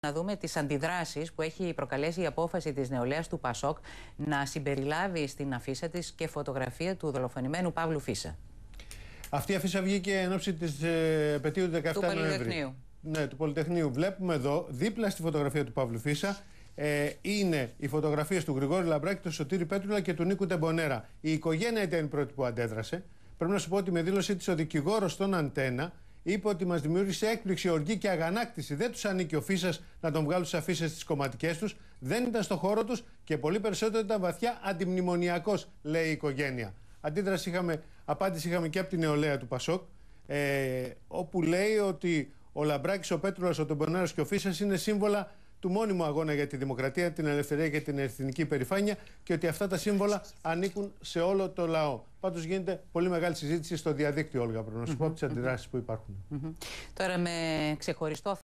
να δούμε τις αντιδράσεις που έχει προκαλέσει η απόφαση της νεολαίας του Πασόκ να συμπεριλάβει στην αφίσα της και φωτογραφία του δολοφονημένου Παύλου Φίσα. Αυτή η αφίσα βγήκε εν ώψη της ε, πετίου του 17 του Πολυτεχνείου. Ναι, του Πολυτεχνείου. Βλέπουμε εδώ, δίπλα στη φωτογραφία του Παύλου Φίσα, ε, είναι οι φωτογραφίες του Γρηγόρη Λαμπράκη, του Σωτήρη Πέτρουλα και του Νίκου Τεμπονέρα. Η οικογένεια ήταν η πρώτη που αντέδρασε. Πρέπει να σου πω ότι με δήλωσή της ο δικηγόρος των Αντένα είπε ότι μας δημιούργησε έκπληξη, οργή και αγανάκτηση. Δεν τους ανήκει ο Φίσας να τον βγάλουν στι αφήσει τις κομματικές τους. Δεν ήταν στο χώρο τους και πολύ περισσότερο ήταν βαθιά αντιμνημονιακός, λέει η οικογένεια. Αντίδραση είχαμε, απάντηση είχαμε και από την νεολαία του Πασόκ, ε, όπου λέει ότι ο Λαμπράκης, ο Πέτρουλας, ο Τεμπονάρος και ο Φίσας είναι σύμβολα του μόνιμου αγώνα για τη δημοκρατία, την ελευθερία και την εθνική περηφάνεια και ότι αυτά τα σύμβολα ανήκουν σε όλο το λαό. Πάντως γίνεται πολύ μεγάλη συζήτηση στο διαδίκτυο, Όλγα, πρέπει να σου πω από τις αντιδράσεις που υπάρχουν. Τώρα με ξεχωριστό